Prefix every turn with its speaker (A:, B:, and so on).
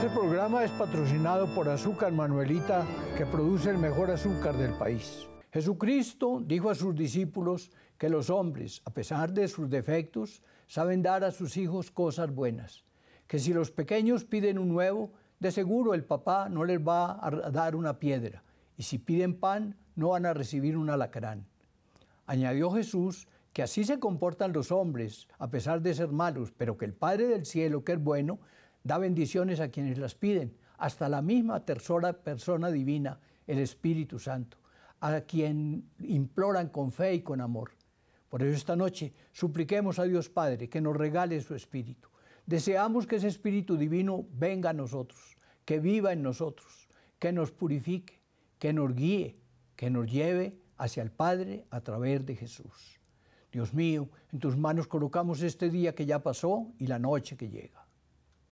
A: Este programa es patrocinado por Azúcar Manuelita, que produce el mejor azúcar del país. Jesucristo dijo a sus discípulos que los hombres, a pesar de sus defectos, saben dar a sus hijos cosas buenas, que si los pequeños piden un nuevo, de seguro el papá no les va a dar una piedra, y si piden pan, no van a recibir un alacrán. Añadió Jesús que así se comportan los hombres, a pesar de ser malos, pero que el Padre del Cielo, que es bueno, da bendiciones a quienes las piden, hasta la misma tercera persona divina, el Espíritu Santo, a quien imploran con fe y con amor. Por eso esta noche supliquemos a Dios Padre que nos regale su Espíritu. Deseamos que ese Espíritu Divino venga a nosotros, que viva en nosotros, que nos purifique, que nos guíe, que nos lleve hacia el Padre a través de Jesús. Dios mío, en tus manos colocamos este día que ya pasó y la noche que llega.